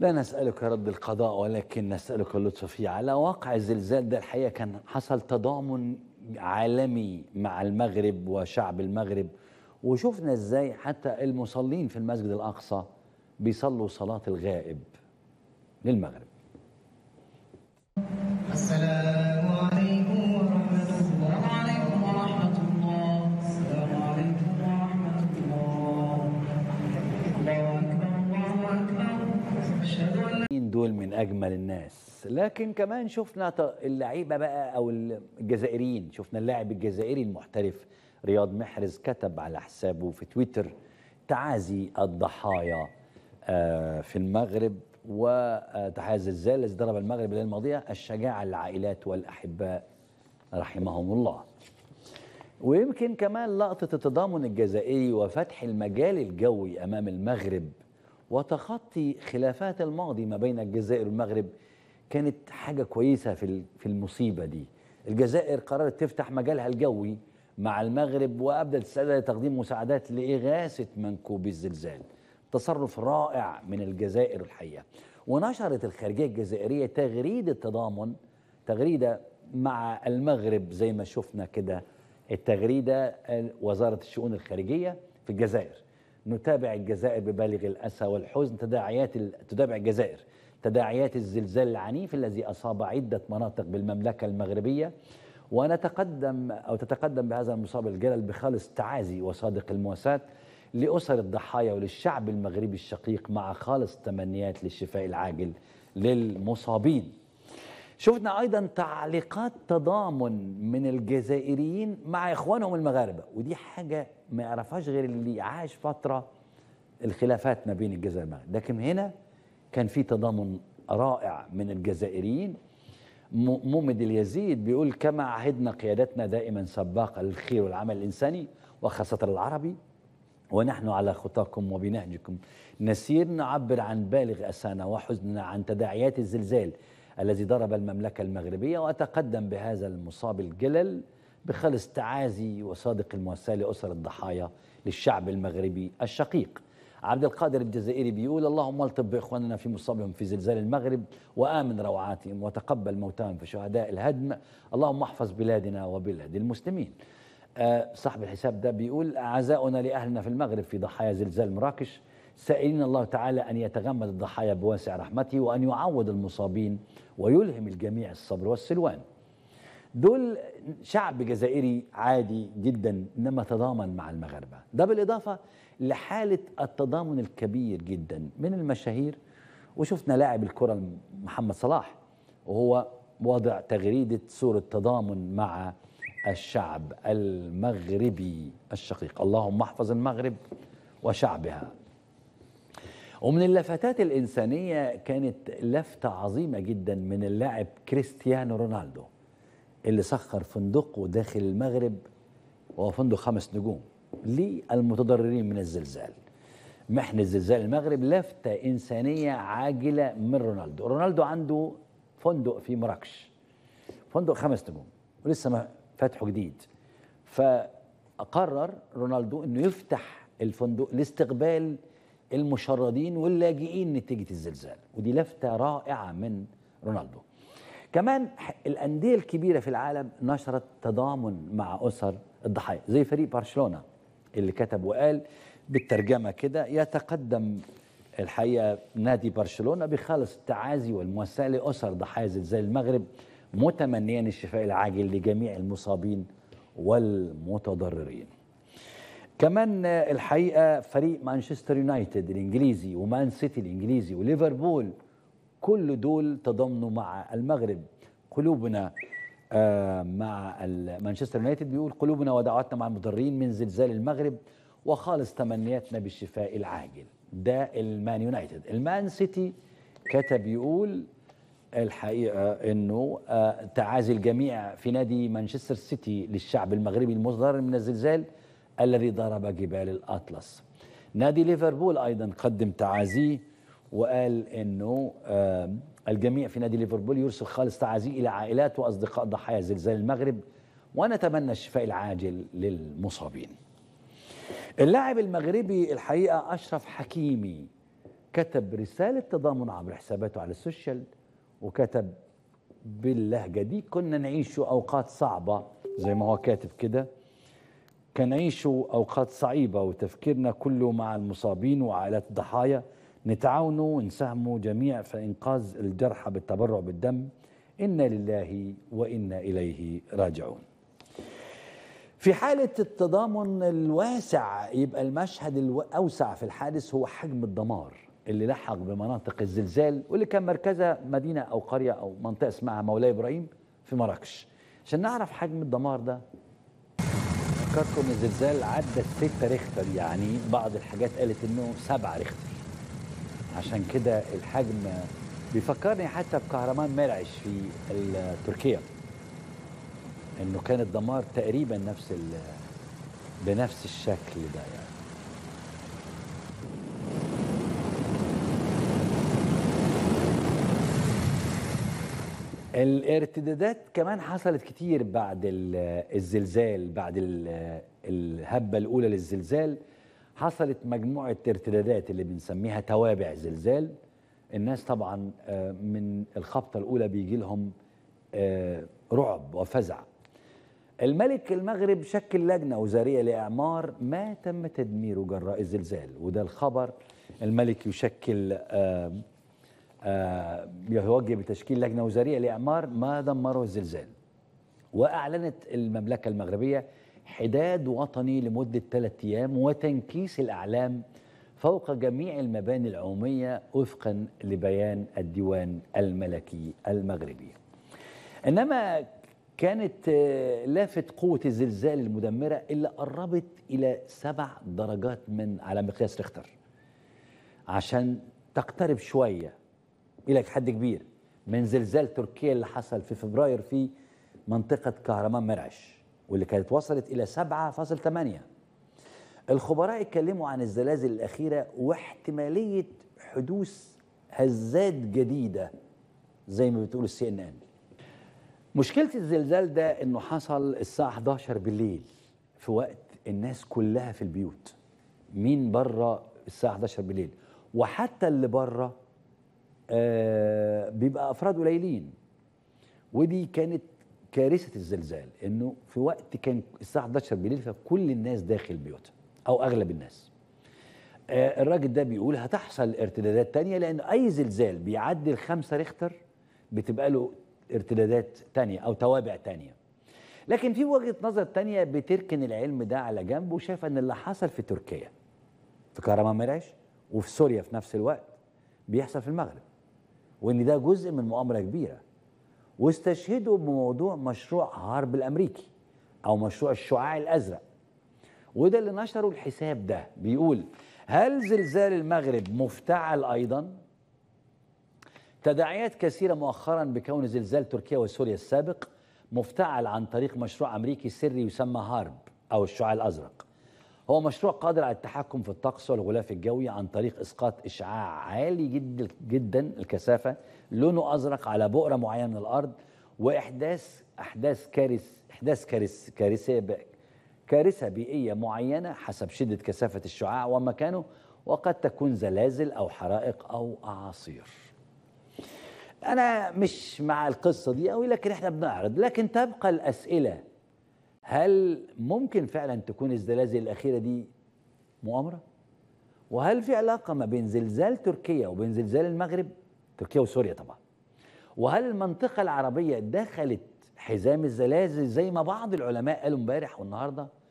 لا نسألك رد القضاء ولكن نسألك اللطف فيه على واقع الزلزال ده الحقيقة كان حصل تضامن عالمي مع المغرب وشعب المغرب وشفنا ازاي حتى المصلين في المسجد الأقصى بيصلوا صلاة الغائب للمغرب السلام من اجمل الناس لكن كمان شفنا اللعيبه بقى او الجزائريين شفنا اللاعب الجزائري المحترف رياض محرز كتب على حسابه في تويتر تعازي الضحايا آه، في المغرب وتحية الزلزال الذي ضرب المغرب الليله الماضيه الشجاعه العائلات والاحباء رحمهم الله ويمكن كمان لقطة التضامن الجزائري وفتح المجال الجوي أمام المغرب وتخطي خلافات الماضي ما بين الجزائر والمغرب كانت حاجة كويسة في في المصيبة دي الجزائر قررت تفتح مجالها الجوي مع المغرب وأبدت السعادة لتقديم مساعدات لإغاثة منكوبي الزلزال تصرف رائع من الجزائر الحقيقة ونشرت الخارجية الجزائرية تغريدة تضامن تغريدة مع المغرب زي ما شفنا كده التغريدة آه، وزارة الشؤون الخارجية في الجزائر نتابع الجزائر ببالغ الأسى والحزن تداعيات تتابع الجزائر تداعيات الزلزال العنيف الذي أصاب عدة مناطق بالمملكة المغربية ونتقدم أو تتقدم بهذا المصاب الجلل بخالص تعازي وصادق المواساة لأسر الضحايا وللشعب المغربي الشقيق مع خالص تمنيات للشفاء العاجل للمصابين شفنا ايضا تعليقات تضامن من الجزائريين مع اخوانهم المغاربه ودي حاجه ما يعرفهاش غير اللي عاش فتره الخلافات ما بين الجزائر والمغرب لكن هنا كان في تضامن رائع من الجزائريين مؤمد اليزيد بيقول كما عهدنا قيادتنا دائما سباقه للخير والعمل الانساني وخاصه العربي ونحن على خطاكم وبنهجكم نسير نعبر عن بالغ اسانا وحزننا عن تداعيات الزلزال الذي ضرب المملكة المغربية وأتقدم بهذا المصاب الجلل بخلص تعازي وصادق المواساة لأسر الضحايا للشعب المغربي الشقيق عبد القادر الجزائري بيقول اللهم الطب باخواننا في مصابهم في زلزال المغرب وامن روعاتهم وتقبل موتاهم في شهداء الهدم اللهم احفظ بلادنا وبلاد المسلمين آه، صاحب الحساب ده بيقول أعزاؤنا لاهلنا في المغرب في ضحايا زلزال مراكش سائلين الله تعالى أن يتغمد الضحايا بواسع رحمته وأن يعوض المصابين ويلهم الجميع الصبر والسلوان دول شعب جزائري عادي جدا إنما تضامن مع المغاربة ده بالإضافة لحالة التضامن الكبير جدا من المشاهير وشفنا لاعب الكرة محمد صلاح وهو وضع تغريدة صورة تضامن مع الشعب المغربي الشقيق اللهم احفظ المغرب وشعبها ومن اللفتات الإنسانية كانت لفتة عظيمة جدا من اللاعب كريستيانو رونالدو اللي سخر فندقه داخل المغرب وهو فندق خمس نجوم للمتضررين من الزلزال محن الزلزال المغرب لفتة إنسانية عاجلة من رونالدو رونالدو عنده فندق في مراكش فندق خمس نجوم ولسه ما فاتحه جديد فقرر رونالدو انه يفتح الفندق لاستقبال المشردين واللاجئين نتيجة الزلزال ودي لفتة رائعة من رونالدو كمان الأندية الكبيرة في العالم نشرت تضامن مع أسر الضحايا زي فريق برشلونة اللي كتب وقال بالترجمة كده يتقدم الحقيقة نادي برشلونة بخالص التعازي والمواساة لأسر ضحايا زلزال المغرب متمنيا الشفاء العاجل لجميع المصابين والمتضررين كمان الحقيقه فريق مانشستر يونايتد الانجليزي ومان سيتي الانجليزي وليفربول كل دول تضامنوا مع المغرب قلوبنا آه، مع مانشستر يونايتد بيقول قلوبنا ودعواتنا مع المضرين من زلزال المغرب وخالص تمنياتنا بالشفاء العاجل ده المان يونايتد المان سيتي كتب يقول الحقيقة أنه آه، تعازي الجميع في نادي مانشستر سيتي للشعب المغربي المضر من الزلزال الذي ضرب جبال الأطلس نادي ليفربول أيضا قدم تعازيه وقال أنه آه، الجميع في نادي ليفربول يرسل خالص تعازيه إلى عائلات وأصدقاء ضحايا زلزال المغرب ونتمنى الشفاء العاجل للمصابين اللاعب المغربي الحقيقة أشرف حكيمي كتب رسالة تضامن عبر حساباته على السوشيال وكتب باللهجة دي كنا نعيش أوقات صعبة زي ما هو كاتب كده كنعيش أوقات صعيبة وتفكيرنا كله مع المصابين وعائلات الضحايا نتعاونوا ونساهموا جميع في إنقاذ الجرحى بالتبرع بالدم إنا لله وإنا إليه راجعون في حالة التضامن الواسع يبقى المشهد الأوسع في الحادث هو حجم الدمار اللي لحق بمناطق الزلزال واللي كان مركزها مدينة أو قرية أو منطقة اسمها مولاي إبراهيم في مراكش عشان نعرف حجم الدمار ده أذكركم الزلزال عدى الستة ريختر يعني بعض الحاجات قالت إنه سبعة ريختر عشان كده الحجم بيفكرني حتى بكهرمان مرعش في تركيا إنه كان الدمار تقريبا نفس بنفس الشكل ده يعني الارتدادات كمان حصلت كتير بعد الزلزال بعد الهبة الأولى للزلزال حصلت مجموعة ارتدادات اللي بنسميها توابع زلزال الناس طبعا آه، من الخبطة الأولى بيجي لهم آه، رعب وفزع الملك المغرب شكل لجنة وزارية لإعمار ما تم تدميره جراء الزلزال وده الخبر الملك يشكل آه، يوجه بتشكيل لجنة وزارية لإعمار ما دمره الزلزال وأعلنت المملكة المغربية حداد وطني لمدة ثلاثة أيام وتنكيس الأعلام فوق جميع المباني العمومية وفقا لبيان الديوان الملكي المغربي إنما كانت آه، لافت قوة الزلزال المدمرة اللي قربت إلى سبع درجات من على مقياس ريختر عشان تقترب شوية الى حد كبير من زلزال تركيا اللي حصل في فبراير في منطقه كهرمان مرعش واللي كانت وصلت الى 7.8 الخبراء اتكلموا عن الزلازل الاخيره واحتماليه حدوث هزات جديده زي ما بتقول السي ان ان مشكله الزلزال ده انه حصل الساعه 11 بالليل في وقت الناس كلها في البيوت مين بره الساعه 11 بالليل وحتى اللي بره آه، بيبقى افراد قليلين ودي كانت كارثه الزلزال انه في وقت كان الساعه 11 بالليل فكل الناس داخل بيوتها او اغلب الناس آه، الراجل ده بيقول هتحصل ارتدادات تانية لان اي زلزال بيعدي الخمسة ريختر بتبقى له ارتدادات تانية او توابع تانية لكن في وجهة نظر تانية بتركن العلم ده على جنب وشايفه ان اللي حصل في تركيا في كرامة مراش وفي سوريا في نفس الوقت بيحصل في المغرب وان ده جزء من مؤامره كبيره واستشهدوا بموضوع مشروع هارب الامريكي او مشروع الشعاع الازرق وده اللي نشروا الحساب ده بيقول هل زلزال المغرب مفتعل ايضا تداعيات كثيرة مؤخرا بكون زلزال تركيا وسوريا السابق مفتعل عن طريق مشروع أمريكي سري يسمى هارب أو الشعاع الأزرق هو مشروع قادر على التحكم في الطقس والغلاف الجوي عن طريق اسقاط اشعاع عالي جدا جدا الكثافه لونه ازرق على بؤره معينه من الارض واحداث احداث كارث احداث كارث كارثه كارثه بيئيه معينه حسب شده كثافه الشعاع ومكانه وقد تكون زلازل او حرائق او اعاصير انا مش مع القصه دي قوي لكن احنا بنعرض لكن تبقى الاسئله هل ممكن فعلا تكون الزلازل الأخيرة دي مؤامرة؟ وهل في علاقة ما بين زلزال تركيا وبين زلزال المغرب؟ تركيا وسوريا طبعا وهل المنطقة العربية دخلت حزام الزلازل زي ما بعض العلماء قالوا امبارح والنهارده؟